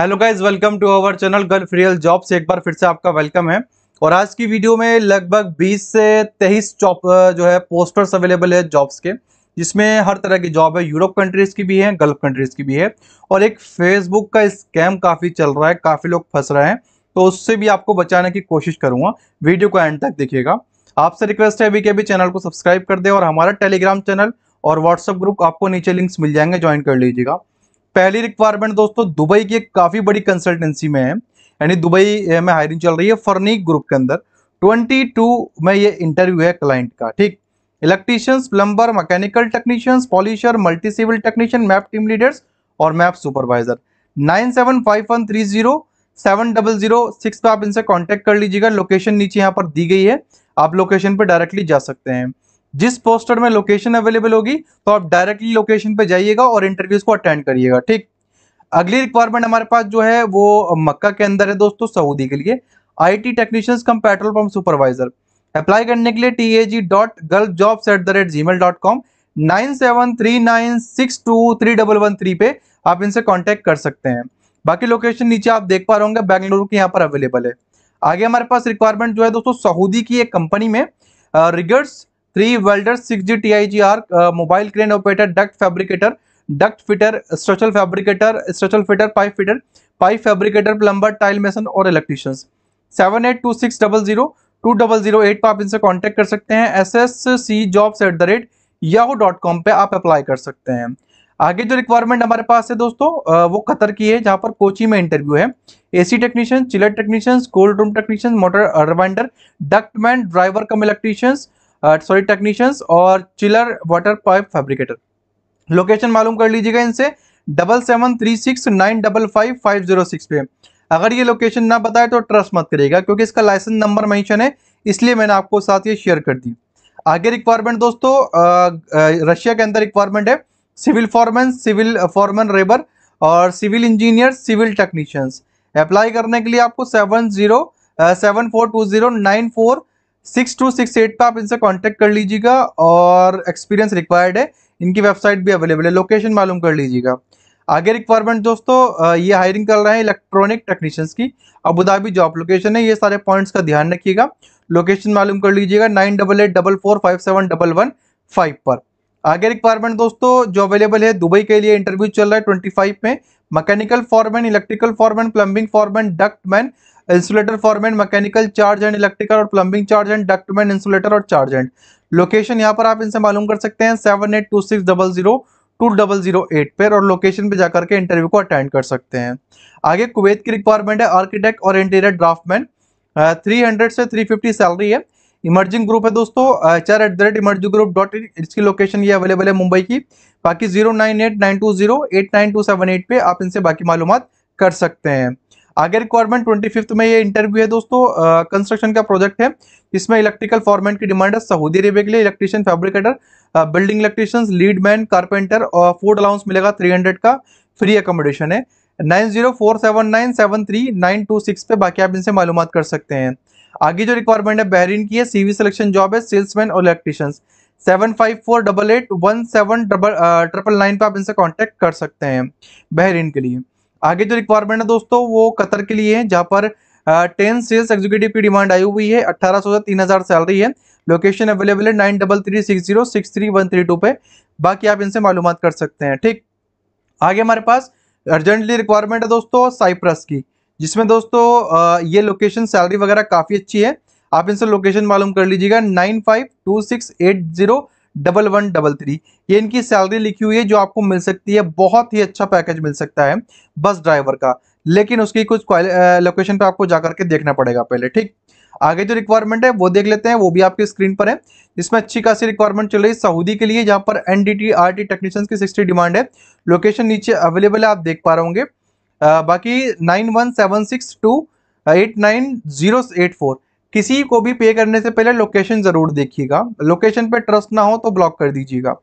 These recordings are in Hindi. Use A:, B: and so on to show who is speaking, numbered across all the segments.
A: hello guys welcome to our channel Gulf real job एक बार फिर से आपका वेलकम है और आज की वीडियो में लगभग 20 से 23 जॉब जो है पोस्टर्स अवेलेबल है जॉब्स के जिसमें हर तरह की जॉब है यूरोप कंट्रीज़ की भी है गल्फ कंट्रीज़ की भी है और एक फेसबुक का स्कैम काफ़ी चल रहा है काफ़ी लोग फंस रहे हैं तो उससे भी आपको बचाने की कोशिश करूँगा वीडियो को एंड तक देखिएगा आपसे रिक्वेस्ट है अभी के अभी चैनल को सब्सक्राइब कर दें और हमारा टेलीग्राम चैनल और व्हाट्सअप ग्रुप आपको नीचे लिंक्स मिल जाएंगे ज्वाइन कर लीजिएगा पहली रिक्वायरमेंट दोस्तों दुबई की एक काफ़ी बड़ी कंसल्टेंसी में है यानी दुबई में हायरिंग चल रही है फर्नीक ग्रुप के अंदर 22 में ये इंटरव्यू है क्लाइंट का ठीक electricians plumber mechanical technicians polisher multi civil technician map team leaders और map supervisor nine seven five one three zero seven double zero six पर आप इनसे कॉन्टेक्ट कर लीजिएगा लोकेशन नीचे यहाँ पर दी गई है आप लोकेशन पर डायरेक्टली जा सकते हैं जिस पोस्टर में लोकेशन अवेलेबल होगी तो आप डायरेक्टली लोकेशन पे जाइएगा और इंटरव्यूज को अटेंड करिएगा ठीक अगली रिक्वायरमेंट हमारे पास जो है वो मक्का के अंदर है दोस्तों सऊदी के लिए I T technicians cum petrol pump supervisor apply करने के लिए T A G dot girl jobs at the rate Gmail dot com nine seven three nine six two three double one three पे आप इनसे कॉन्टेक्ट कर सकते हैं बाकी लोकेशन नीचे आप देख पा रहे होंगे बेंगलुरु के यहाँ पर अवेलेबल है आगे हमारे पास रिक्वायरमेंट जो है दोस्तों सऊदी की एक कंपनी में riggers three welder six G T I G R mobile crane operator duct fabricator duct fitter structural fabricator structural fitter pipe fitter pipe fabricator plumber tile mason और electrician seven eight two six double zero two double zero eight पर आप इनसे कॉन्टैक्ट कर सकते हैं S S C jobs at the rate Yahoo dot com पर आप अप्लाई कर सकते हैं आगे जो रिक्वायरमेंट हमारे पास है दोस्तों वो कतर की है जहाँ पर कोची में इंटरव्यू है AC technician chiller technicians cold room technician motor rewinder ductman driver cum electricians sorry technicians और chiller water pipe fabricator location मालूम कर लीजिएगा इनसे double seven three six nine double five five zero six पे अगर ये लोकेशन ना बताए तो ट्रस्ट मत करिएगा क्योंकि इसका लाइसेंस नंबर मैंशन है इसलिए मैंने आपको साथ ये शेयर कर दी आगे रिक्वायरमेंट दोस्तों रशिया के अंदर रिक्वायरमेंट है civil foreman civil foremen rebar और civil engineer civil technicians apply करने के लिए आपको seven zero seven four two zero nine four six two six eight पर आप इनसे कांटेक्ट कर लीजिएगा और एक्सपीरियंस रिक्वायर्ड है इनकी वेबसाइट भी अवेलेबल है लोकेशन मालूम कर लीजिएगा आगे रिक्वायरमेंट दोस्तों ये हायरिंग कर रहे हैं इलेक्ट्रॉनिक टेक्नीशियंस की अबू जॉब लोकेशन है ये सारे पॉइंट्स का ध्यान रखिएगा लोकेशन मालूम कर लीजिएगा nine double eight double four five seven double one five पर आगे रिक्वायरमेंट दोस्तों जो अवेलेबल है दुबई के लिए इंटरव्यू चल रहा है ट्वेंटी फाइव में mechanical foreman electrical foreman plumbing foreman man insulator foreman mechanical charge hand electrical और plumbing charge hand ductman insulator और चार्ज एंड लोकेशन यहाँ पर आप इनसे मालूम कर सकते हैं seven eight two six double zero two double zero eight पर और लोकेशन पे जाकर के इंटरव्यू को अटेंड कर सकते हैं आगे कुवैत की रिक्वायरमेंट है आर्किटेक्ट और इंटीरियर ड्राफ्टमैन थ्री हंड्रेड से थ्री फिफ्टी सैलरी है इमर्जिंग ग्रुप है दोस्तों H R at the rate emerging group dot in इसकी लोकेशन ये अवेलेबल है मुंबई की बाकी zero nine eight nine two zero eight nine two seven eight पर आप इनसे बाकी मालूम कर सकते हैं आगे रिक्वायरमेंट ट्वेंटी फिफ्थ में ये इंटरव्यू है दोस्तों कंस्ट्रक्शन का प्रोजेक्ट है इसमें इलेक्ट्रिकल फॉर्मेट की डिमांड है सऊदी अरेबिया के लिए electrician fabricator building electrician lead man carpenter और फूड अलाउंस मिलेगा थ्री हंड्रेड का फ्री अकोमोडेशन है nine zero four seven nine seven three nine two six पे बाकी आप इनसे मालूम कर सकते हैं आगे जो रिक्वायरमेंट है बहरीन की है सीवी सिलेक्शन जॉब है सेल्समैन और electricians seven five four double eight one seven double triple nine पर आप इनसे कांटेक्ट कर सकते हैं बहरीन के लिए आगे जो रिक्वायरमेंट है दोस्तों वो कतर के लिए है जहाँ पर टेन सेल्स एग्जीक्यूटिव की डिमांड आई हुई है अठारह से हजार सैलरी है लोकेशन अवेलेबल है nine double three six zero six three one three two पे बाकी आप इनसे मालूम कर सकते हैं ठीक आगे हमारे पास अर्जेंटली रिक्वायरमेंट है दोस्तों साइप्रस की जिसमें दोस्तों ये लोकेशन सैलरी वगैरह काफ़ी अच्छी है आप इनसे लोकेशन मालूम कर लीजिएगा nine five two six eight zero double one double three ये इनकी सैलरी लिखी हुई है जो आपको मिल सकती है बहुत ही अच्छा पैकेज मिल सकता है बस ड्राइवर का लेकिन उसकी कुछ लोकेशन पे आपको जा करके देखना पड़ेगा पहले ठीक आगे जो रिक्वायरमेंट है वो देख लेते हैं वो भी आपके स्क्रीन पर है इसमें अच्छी खासी रिक्वायरमेंट चल रही है सऊदी के लिए जहाँ पर N D T R T technician की सिक्सटी डिमांड है लोकेशन नीचे अवेलेबल है आप देख पा रहे होंगे बाकी nine one seven six two eight nine zero eight four किसी को भी पे करने से पहले लोकेशन ज़रूर देखिएगा लोकेशन पे ट्रस्ट ना हो तो ब्लॉक कर दीजिएगा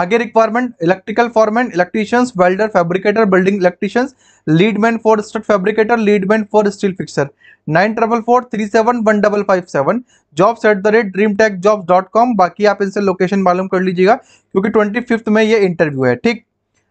A: आगे requirement electrical foreman electricians welder fabricator building electricians leadman for strut fabricator lead man for steel fixer nine triple four three seven one double five seven jobs at the rate dream tech jobs dot com बाकी आप इनसे लोकेशन मालूम कर लीजिएगा क्योंकि ट्वेंटी फिफ्थ में ये इंटरव्यू है ठीक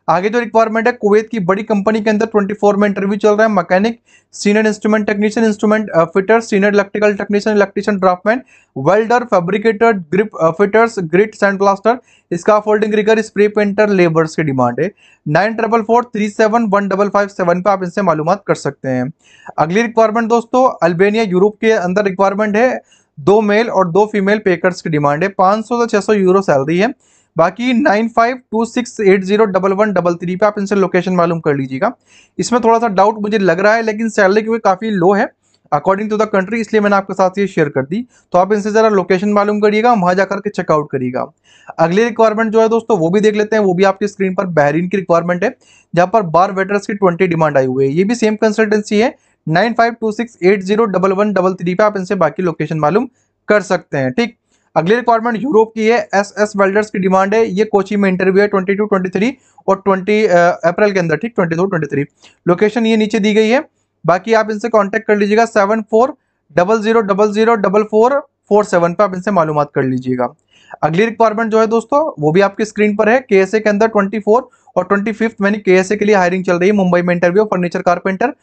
A: आगे जो रिक्वायरमेंट है कुवैत की बड़ी कंपनी के अंदर 24 में इंटरव्यू चल रहा है mechanic senior instrument technician instrument fitter senior electrical technician electrician draftsman welder fabricator grip fitters grit sand plaster इसका folding rigger spray painter labours की डिमांड है nine triple four three seven one double five seven पर आप इनसे मालूम कर सकते हैं अगली रिक्वायरमेंट दोस्तों अल्बेनिया यूरोप के अंदर रिक्वायरमेंट है दो मेल और दो फीमेल पेकर्स की डिमांड है पाँच से छः यूरो सैलरी है बाकी nine five two six eight zero double one double three पर आप इनसे लोकेशन मालूम कर लीजिएगा इसमें थोड़ा सा डाउट मुझे लग रहा है लेकिन सैलरी क्योंकि काफ़ी लो है अकॉर्डिंग टू द कंट्री इसलिए मैंने आपके साथ ये शेयर कर दी तो आप इनसे ज़रा लोकेशन मालूम करिएगा वहाँ जाकर के चेकआउट करिएगा अगली रिक्वायरमेंट जो है दोस्तों वो भी देख लेते हैं वो भी आपकी स्क्रीन पर बहरीन की रिक्वायरमेंट है जहाँ पर बार वेटर्स की ट्वेंटी डिमांड आई हुई है ये भी सेम कंसल्टेंसी है nine five two six eight zero double one double three पर आप इनसे बाकी लोकेशन मालूम कर सकते हैं ठीक अगली रिक्वायरमेंट यूरोप की है एस एस वेल्डर्स की डिमांड है ये कोची में इंटरव्यू है ट्वेंटी टू ट्वेंटी थ्री और ट्वेंटी अप्रैल के अंदर ठीक twenty two twenty three location ये नीचे दी गई है बाकी आप इनसे कॉन्टेक्ट कर लीजिएगा seven four double zero double zero double four four seven पर आप इनसे मालूम कर लीजिएगा अगली रिक्वायरमेंट जो है दोस्तों वो भी आपकी स्क्रीन पर है केएसए के अंदर 24 और 25 फिफ्थ केएसए के लिए हायरिंग चल रही है मुंबई में interview furniture carpenter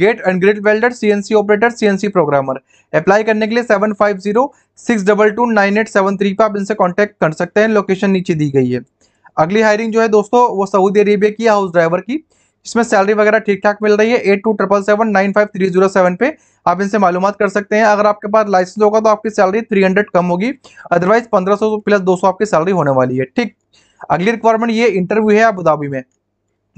A: gate and grate welder CNC operator CNC programmer apply करने के लिए seven five zero six double two nine eight seven three पर आप इनसे कॉन्टेक्ट कर सकते हैं लोकेशन नीचे दी गई है अगली हायरिंग जो है दोस्तों वो सऊदी अरेबिया की हाउस ड्राइवर की इसमें सैलरी वगैरह ठीक ठाक मिल रही है eight two triple seven nine five three zero seven पे आप इनसे मालूम कर सकते हैं अगर आपके पास लाइसेंस होगा तो आपकी सैलरी थ्री हंड्रेड कम होगी अदरवाइज पंद्रह सौ प्लस दो सौ आपकी सैलरी होने वाली है ठीक अगली रिक्वायरमेंट ये इंटरव्यू है अबूधाबी में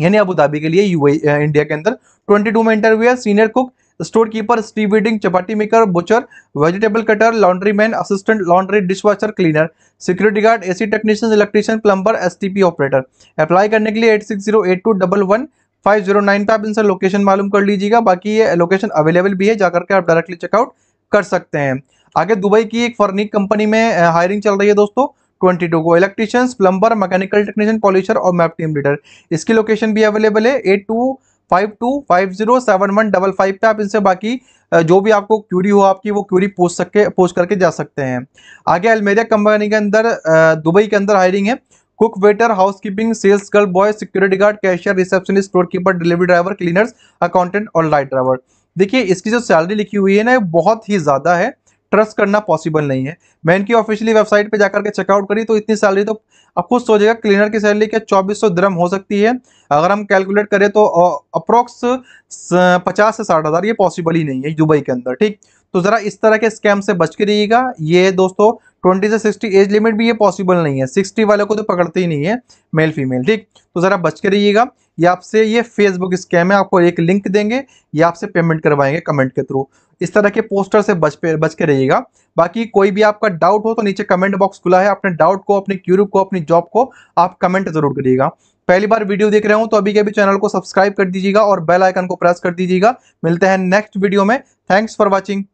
A: यानी अबूधाबी के लिए यू इंडिया के अंदर ट्वेंटी टू में इंटरव्यू है सीनियर कुक स्टोर कीपर स्टी chapati maker butcher vegetable cutter laundry man assistant laundry dishwasher cleaner security guard AC technician electrician plumber STP operator apply करने के लिए eight six zero eight two double one five zero nine पे आप इनसे लोकेशन मालूम कर लीजिएगा बाकी ये लोकेशन अवेलेबल भी है जाकर के आप डायरेक्टली चेकआउट कर सकते हैं आगे दुबई की एक फर्निक कंपनी में हायरिंग चल रही है दोस्तों ट्वेंटी टू को electricians plumber mechanical technician polisher और मैप टीम लीडर इसकी लोकेशन भी अवेलेबल है eight two five two five zero seven one double five पे आप इनसे बाकी जो भी आपको क्यूरी हो आपकी वो क्यूरी पूछ सके पूछ करके जा सकते हैं आगे अलमेरिया कंपनी के अंदर दुबई के अंदर हायरिंग है cook waiter housekeeping sales girl boy security guard cashier receptionist store keeper delivery driver cleaners accountant और लाइट ड्राइवर देखिए इसकी जो सैलरी लिखी हुई है ना बहुत ही ज़्यादा है ट्रस्ट करना पॉसिबल नहीं है मैं इनकी ऑफिशियली वेबसाइट पे जाकर के चेकआउट करी तो इतनी सैलरी तो आप खुद सोचेगा क्लीनर की सैलरी क्या चौबीस सौ द्रम हो सकती है अगर हम कैलकुलेट करें तो अप्रोक्स पचास से साठ हज़ार ये पॉसिबल ही नहीं है दुबई के अंदर ठीक तो ज़रा इस तरह के स्कैम से बच के रहिएगा ये दोस्तों ट्वेंटी से सिक्सटी एज लिमिट भी ये पॉसिबल नहीं है सिक्सटी वाले को तो पकड़ते ही नहीं है मेल फीमेल ठीक तो ज़रा बच के रहिएगा ये आपसे ये फेसबुक स्कैम है आपको एक लिंक देंगे या आपसे पेमेंट करवाएंगे कमेंट के थ्रू इस तरह के पोस्टर से बच पे बच के रहिएगा बाकी कोई भी आपका डाउट हो तो नीचे कमेंट बॉक्स खुला है अपने डाउट को अपने क्यूरू को अपनी जॉब को आप कमेंट ज़रूर करिएगा पहली बार वीडियो देख रहे हो तो अभी के अभी चैनल को सब्सक्राइब कर दीजिएगा और बेल आइकन को प्रेस कर दीजिएगा मिलते हैं नेक्स्ट वीडियो में थैंक्स फॉर वॉचिंग